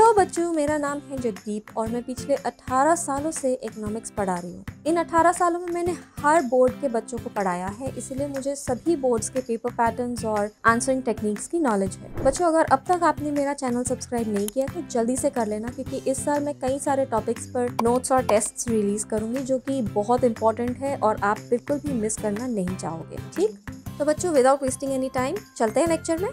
Hello बच्चों मेरा नाम है जगदीप और मैं पिछले 18 सालों से इकोनॉमिक्स पढ़ा रही हूँ इन 18 सालों में मैंने हर बोर्ड के बच्चों को पढ़ाया है इसलिए मुझे सभी बोर्ड्स के पेपर पैटर्न्स और आंसरिंग टेक्निक्स की नॉलेज है बच्चों अगर अब तक आपने मेरा चैनल सब्सक्राइब नहीं किया तो जल्दी से कर लेना क्योंकि इस साल मैं कई सारे टॉपिक्स पर नोट्स और टेस्ट रिलीज करूंगी जो की बहुत इंपॉर्टेंट है और आप बिल्कुल भी मिस करना नहीं चाहोगे ठीक तो बच्चों विदाउट वेस्टिंग एनी टाइम चलते हैं लेक्चर में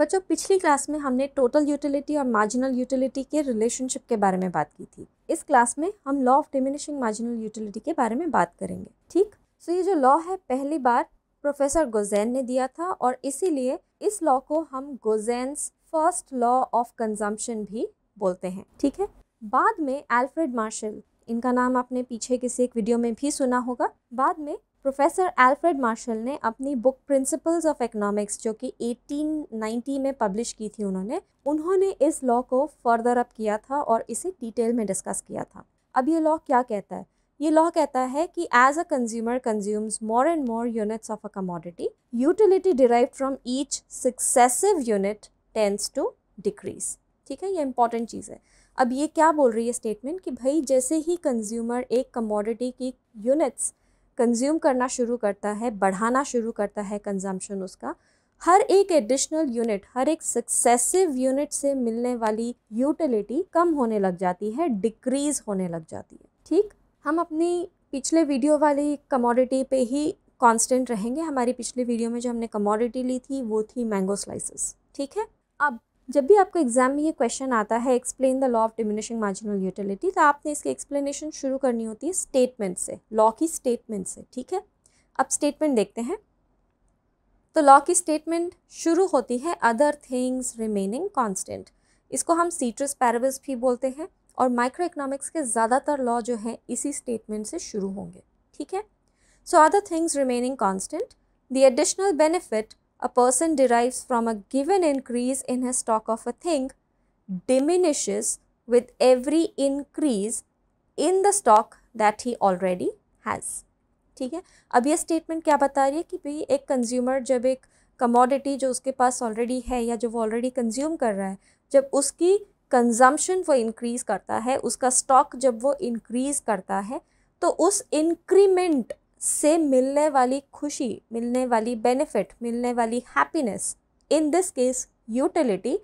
बच्चों पिछली क्लास में हमने टोटल यूटिलिटी और मार्जिनल यूटिलिटी के रिलेशनशिप के बारे में बात की थी इस क्लास में हम law of diminishing marginal utility के बारे में बात करेंगे ठीक सो so ये जो लॉ है पहली बार प्रोफेसर गोजैन ने दिया था और इसीलिए इस लॉ को हम Gossen's first law of consumption भी बोलते हैं ठीक है बाद में एल्फ्रेड मार्शल इनका नाम आपने पीछे किसी एक वीडियो में भी सुना होगा बाद में प्रोफेसर एल्फ्रेड मार्शल ने अपनी बुक प्रिंसिपल्स ऑफ इकोनॉमिक्स जो कि 1890 में पब्लिश की थी उन्होंने उन्होंने इस लॉ को फर्दर अप किया था और इसे डिटेल में डिस्कस किया था अब ये लॉ क्या कहता है ये लॉ कहता है कि as a consumer consumes more and more units of a commodity utility derive from each successive unit tends to decrease ठीक है ये इंपॉर्टेंट चीज़ है अब ये क्या बोल रही है स्टेटमेंट कि भाई जैसे ही कंज्यूमर एक कमोडिटी की यूनिट्स कंज्यूम करना शुरू करता है बढ़ाना शुरू करता है कंजम्पशन उसका हर एक एडिशनल यूनिट हर एक सक्सेसिव यूनिट से मिलने वाली यूटिलिटी कम होने लग जाती है डिक्रीज होने लग जाती है ठीक हम अपनी पिछले वीडियो वाली कमोडिटी पे ही कांस्टेंट रहेंगे हमारी पिछले वीडियो में जो हमने कमोडिटी ली थी वो थी मैंगो स्लाइसेस ठीक है अब जब भी आपको एग्जाम में ये क्वेश्चन आता है explain the law of diminishing marginal utility तो आपने इसकी एक्सप्लेनेशन शुरू करनी होती है स्टेटमेंट से लॉ की स्टेटमेंट से ठीक है अब स्टेटमेंट देखते हैं तो लॉ की स्टेटमेंट शुरू होती है अदर थिंग्स रिमेनिंग कॉन्स्टेंट इसको हम सीट्रस पैरबस भी बोलते हैं और माइक्रो इकोनॉमिक्स के ज़्यादातर लॉ जो है इसी स्टेटमेंट से शुरू होंगे ठीक है so other things remaining constant the additional benefit a person derives from a given increase in his stock of a thing diminishes with every increase in the stock that he already has. ठीक है अब ये statement क्या बता रही है कि भाई एक कंज्यूमर जब एक कमोडिटी जो उसके पास ऑलरेडी है या जो वो ऑलरेडी कंज्यूम कर रहा है जब उसकी कंजम्पशन वो इंक्रीज़ करता है उसका स्टॉक जब वो इंक्रीज़ करता है तो उस इंक्रीमेंट से मिलने वाली खुशी मिलने वाली बेनिफिट मिलने वाली happiness in this case utility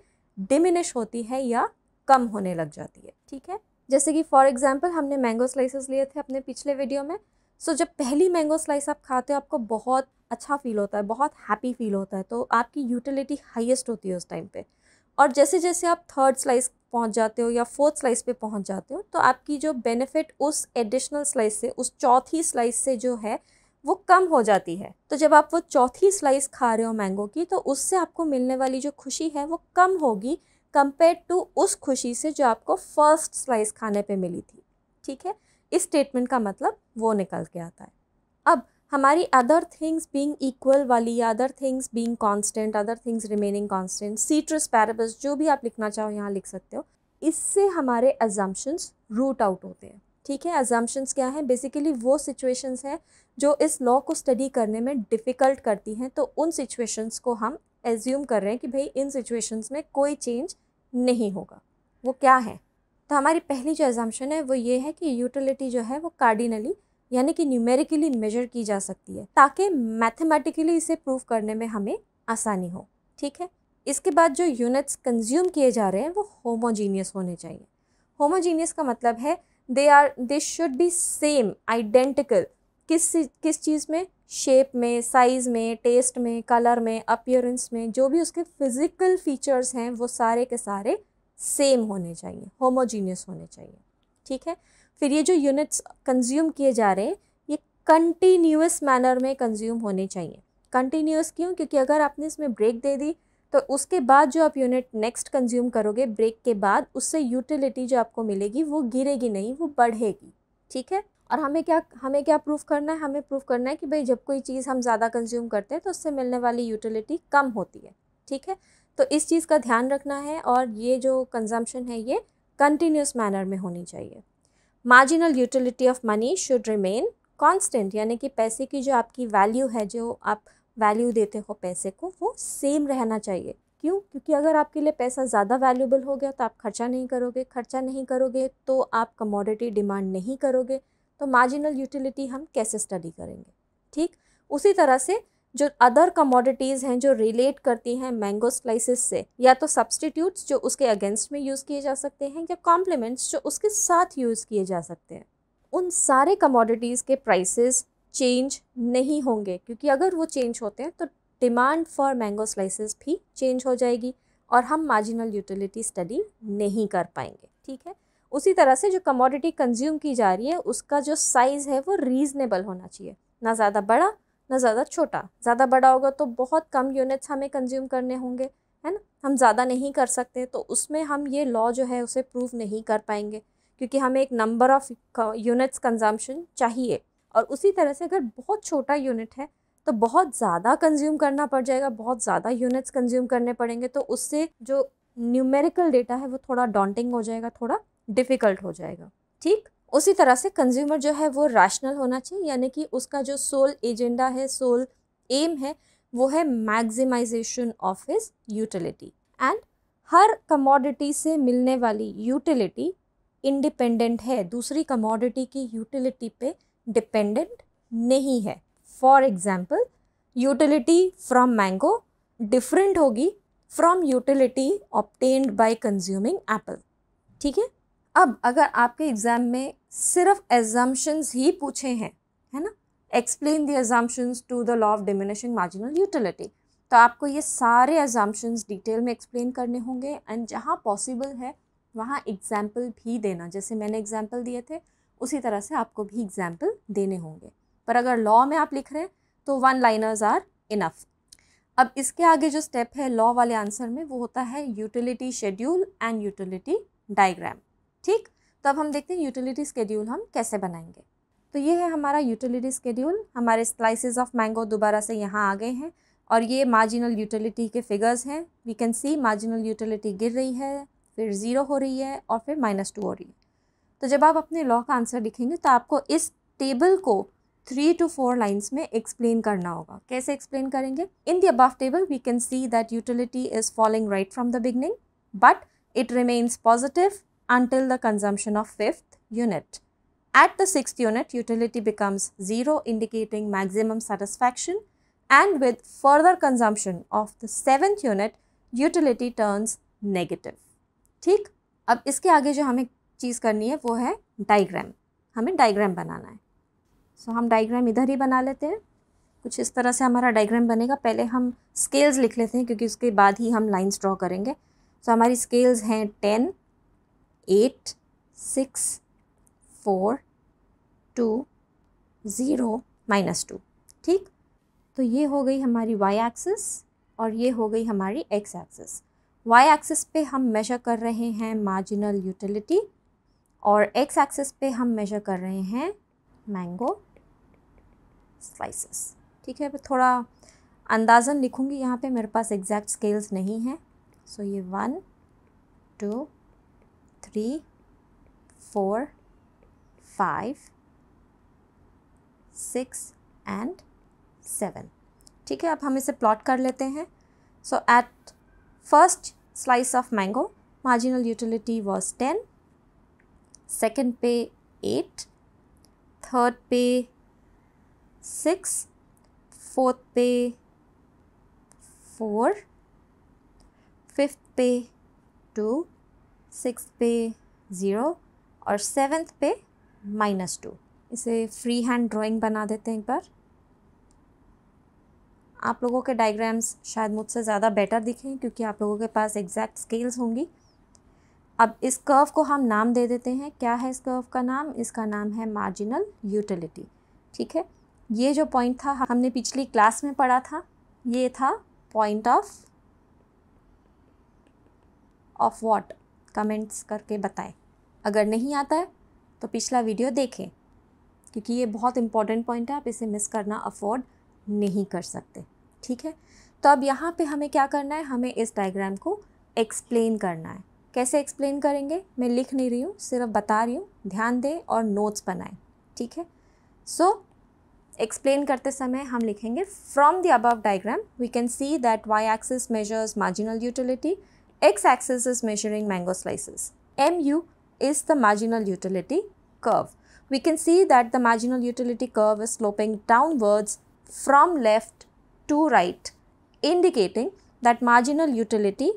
diminish होती है या कम होने लग जाती है ठीक है जैसे कि फॉर एग्जाम्पल हमने मैंगो स्लाइसेस लिए थे अपने पिछले वीडियो में सो so, जब पहली मैंगो स्लाइस आप खाते हो आपको बहुत अच्छा फील होता है बहुत हैप्पी फील होता है तो आपकी यूटिलिटी हाइएस्ट होती है उस टाइम पर और जैसे जैसे आप थर्ड स्लाइस पहुंच जाते हो या फोर्थ स्लाइस पे पहुंच जाते हो तो आपकी जो बेनिफिट उस एडिशनल स्लाइस से उस चौथी स्लाइस से जो है वो कम हो जाती है तो जब आप वो चौथी स्लाइस खा रहे हो मैंगो की तो उससे आपको मिलने वाली जो खुशी है वो कम होगी कंपेयर टू उस खुशी से जो आपको फर्स्ट स्लाइस खाने पर मिली थी ठीक है इस स्टेटमेंट का मतलब वो निकल के आता है अब हमारी अदर थिंग्स बीइंग इक्वल वाली other things being constant other things remaining constant ceteris paribus जो भी आप लिखना चाहो यहाँ लिख सकते हो इससे हमारे एजम्पन्स रूट आउट होते हैं ठीक है एजम्पन्स क्या हैं बेसिकली वो सिचुएशंस हैं जो इस लॉ को स्टडी करने में डिफ़िकल्ट करती हैं तो उन सिचुएशंस को हम एज्यूम कर रहे हैं कि भाई इन सिचुएशंस में कोई चेंज नहीं होगा वो क्या है तो हमारी पहली जो एजम्पन है वो ये है कि यूटिलिटी जो है वो कार्डिनली यानी कि न्यूमेरिकली मेजर की जा सकती है ताकि मैथमेटिकली इसे प्रूव करने में हमें आसानी हो ठीक है इसके बाद जो यूनिट्स कंज्यूम किए जा रहे हैं वो होमोजीनियस होने चाहिए होमोजीनियस का मतलब है they are they should be same identical किस किस चीज़ में शेप में साइज़ में टेस्ट में कलर में अपियरेंस में जो भी उसके फिज़िकल फीचर्स हैं वो सारे के सारे सेम होने चाहिए होमोजीनियस होने चाहिए ठीक है फिर ये जो यूनिट्स कंज्यूम किए जा रहे हैं ये कंटिन्यूस मैनर में कंज्यूम होने चाहिए कंटिन्यूस क्यों क्योंकि अगर आपने इसमें ब्रेक दे दी तो उसके बाद जो आप यूनिट नेक्स्ट कंज्यूम करोगे ब्रेक के बाद उससे यूटिलिटी जो आपको मिलेगी वो गिरेगी नहीं वो बढ़ेगी ठीक है और हमें क्या हमें क्या प्रूफ करना है हमें प्रूफ करना है कि भाई जब कोई चीज़ हम ज़्यादा कंज्यूम करते हैं तो उससे मिलने वाली यूटिलिटी कम होती है ठीक है तो इस चीज़ का ध्यान रखना है और ये जो कंजम्पशन है ये कंटिन्यूस मैनर में होनी चाहिए marginal utility of money should remain constant यानी कि पैसे की जो आपकी वैल्यू है जो आप वैल्यू देते हो पैसे को वो सेम रहना चाहिए क्यों क्योंकि अगर आपके लिए पैसा ज़्यादा वैल्यूबल हो गया तो आप खर्चा नहीं करोगे खर्चा नहीं करोगे तो आप कमोडिटी डिमांड नहीं करोगे तो मार्जिनल यूटिलिटी हम कैसे स्टडी करेंगे ठीक उसी तरह से जो अदर कमोडिटीज़ हैं जो रिलेट करती हैं मैंगो स्लाइसिस से या तो सब्सटीट्यूट्स जो उसके अगेंस्ट में यूज़ किए जा सकते हैं या कॉम्प्लीमेंट्स जो उसके साथ यूज़ किए जा सकते हैं उन सारे कमोडिटीज़ के प्राइसेस चेंज नहीं होंगे क्योंकि अगर वो चेंज होते हैं तो डिमांड फॉर मैंगो स्लाइसेस भी चेंज हो जाएगी और हम मार्जिनल यूटिलिटी स्टडी नहीं कर पाएंगे ठीक है उसी तरह से जो कमोडिटी कंज्यूम की जा रही है उसका जो साइज़ है वो रीज़नेबल होना चाहिए ना ज़्यादा बड़ा ना ज़्यादा छोटा ज़्यादा बड़ा होगा तो बहुत कम यूनिट्स हमें कंज्यूम करने होंगे है ना हम ज़्यादा नहीं कर सकते तो उसमें हम ये लॉ जो है उसे प्रूव नहीं कर पाएंगे क्योंकि हमें एक नंबर ऑफ़ यूनिट्स कंजम्पशन चाहिए और उसी तरह से अगर बहुत छोटा यूनिट है तो बहुत ज़्यादा कंज्यूम करना पड़ जाएगा बहुत ज़्यादा यूनिट्स कंज्यूम करने पड़ेंगे तो उससे जो न्यूमेरिकल डेटा है वो थोड़ा डॉन्टिंग हो जाएगा थोड़ा डिफ़िकल्ट हो जाएगा ठीक उसी तरह से कंज्यूमर जो है वो रैशनल होना चाहिए यानी कि उसका जो सोल एजेंडा है सोल एम है वो है maximisation of his utility and हर कमोडिटी से मिलने वाली यूटिलिटी इंडिपेंडेंट है दूसरी कमोडिटी की यूटिलिटी पे डिपेंडेंट नहीं है for example utility from mango different होगी from utility obtained by consuming apple ठीक है अब अगर आपके एग्ज़ाम में सिर्फ एग्जाम्शंस ही पूछे हैं है ना explain the exceptions to the law of diminishing marginal utility तो आपको ये सारे एग्जाम्शंस डिटेल में एक्सप्लेन करने होंगे एंड जहाँ पॉसिबल है वहाँ एग्जाम्पल भी देना जैसे मैंने एग्जाम्पल दिए थे उसी तरह से आपको भी एग्जाम्पल देने होंगे पर अगर लॉ में आप लिख रहे हैं तो वन लाइनर्स आर इनफ अब इसके आगे जो स्टेप है लॉ वाले आंसर में वो होता है utility schedule and utility diagram ठीक तो अब हम देखते हैं यूटिलिटी स्केड्यूल हम कैसे बनाएंगे तो ये है हमारा यूटिलिटी स्केड्यूल हमारे स्लाइसिस ऑफ मैंगो दोबारा से यहाँ आ गए हैं और ये मार्जिनल यूटिलिटी के फिगर्स हैं we can see marginal utility गिर रही है फिर ज़ीरो हो रही है और फिर माइनस टू हो रही है तो जब आप अपने लॉ का आंसर लिखेंगे तो आपको इस टेबल को थ्री टू फोर लाइन्स में एक्सप्लेन करना होगा कैसे एक्सप्लेन करेंगे in the above table we can see that utility is following right from the beginning but it remains positive until the consumption of fifth unit. At the sixth unit, utility becomes zero, indicating maximum satisfaction and with further consumption of the seventh unit, utility turns negative. ठीक अब इसके आगे जो हमें चीज़ करनी है वो है डाइग्राम हमें डाइग्राम बनाना है सो so, हम डाइग्राम इधर ही बना लेते हैं कुछ इस तरह से हमारा डाइग्राम बनेगा पहले हम स्केल्स लिख लेते हैं क्योंकि उसके बाद ही हम लाइंस ड्रॉ करेंगे सो so, हमारी स्केल्स हैं ten eight six four two zero minus two ठीक तो ये हो गई हमारी वाई एक्सिस और ये हो गई हमारी एक्स एक्सिस वाई एक्सिस पे हम मेजर कर रहे हैं मार्जिनल यूटिलिटी और एक्स एक्सिस पे हम मेजर कर रहे हैं मैंगो स्लाइसेस ठीक है थोड़ा अंदाज़न लिखूँगी यहाँ पे मेरे पास एग्जैक्ट स्केल्स नहीं हैं सो so ये one two three, four, five, six and seven. ठीक है अब हम इसे प्लॉट कर लेते हैं so at first slice of mango marginal utility was ten second पे एट थर्ड पे सिक्स फोर्थ पे फोर फिफ्थ पे टू सिक्स पे ज़ीरो और सेवन्थ पे माइनस टू इसे फ्री हैंड ड्राइंग बना देते हैं एक बार आप लोगों के डायग्राम्स शायद मुझसे ज़्यादा बेटर दिखें क्योंकि आप लोगों के पास एग्जैक्ट स्केल्स होंगी अब इस कर्व को हम नाम दे देते हैं क्या है इस कर्व का नाम इसका नाम है मार्जिनल यूटिलिटी ठीक है ये जो पॉइंट था हमने पिछली क्लास में पढ़ा था ये था point of of what comments करके बताएं अगर नहीं आता है तो पिछला वीडियो देखें क्योंकि ये बहुत इंपॉर्टेंट पॉइंट है आप इसे मिस करना अफोर्ड नहीं कर सकते ठीक है तो अब यहाँ पे हमें क्या करना है हमें इस डायग्राम को एक्सप्लेन करना है कैसे एक्सप्लेन करेंगे मैं लिख नहीं रही हूँ सिर्फ बता रही हूँ ध्यान दें और नोट्स बनाएं ठीक है सो एक्सप्लेन करते समय हम लिखेंगे from the above diagram we can see that y axis measures marginal utility x-axis is measuring mango slices. mu is the marginal utility curve. We can see that the marginal utility curve is sloping downwards from left to right indicating that marginal utility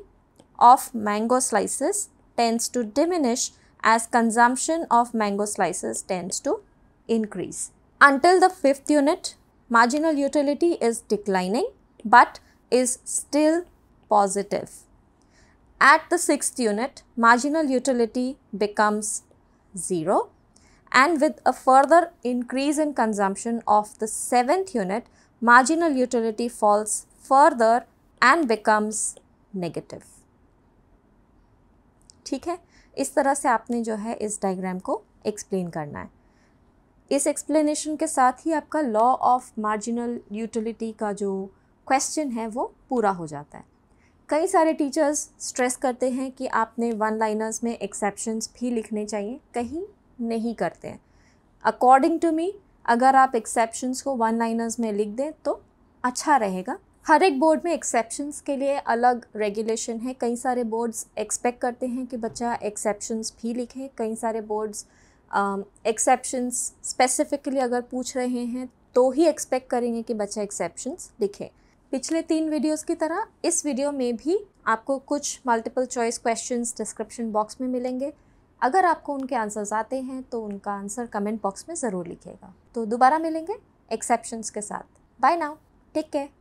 of mango slices tends to diminish as consumption of mango slices tends to increase. Until the fifth unit, marginal utility is declining but is still positive. At the sixth unit, marginal utility becomes zero, and with a further increase in consumption of the seventh unit, marginal utility falls further and becomes negative. ठीक है इस तरह से आपने जो है इस diagram को एक्सप्लेन करना है इस एक्सप्लेनेशन के साथ ही आपका लॉ ऑफ मार्जिनल यूटिलिटी का जो क्वेश्चन है वो पूरा हो जाता है कई सारे टीचर्स स्ट्रेस करते हैं कि आपने वन लाइनर्स में एक्सेप्शंस भी लिखने चाहिए कहीं नहीं करते हैं अकॉर्डिंग टू मी अगर आप एक्सेप्शंस को वन लाइनर्स में लिख दें तो अच्छा रहेगा हर एक बोर्ड में एक्सेप्शंस के लिए अलग रेगुलेशन है कई सारे बोर्ड्स एक्सपेक्ट करते हैं कि बच्चा एक्सेप्शंस भी लिखे कई सारे बोर्ड्स एक्सेप्शंस स्पेसिफिकली अगर पूछ रहे हैं तो ही एक्सपेक्ट करेंगे कि बच्चा एक्सेप्शंस लिखे पिछले तीन वीडियोस की तरह इस वीडियो में भी आपको कुछ multiple choice questions description box में मिलेंगे अगर आपको उनके आंसर्स आते हैं तो उनका आंसर कमेंट बॉक्स में ज़रूर लिखेगा तो दोबारा मिलेंगे एक्सेप्शंस के साथ बाय नाउ टेक केयर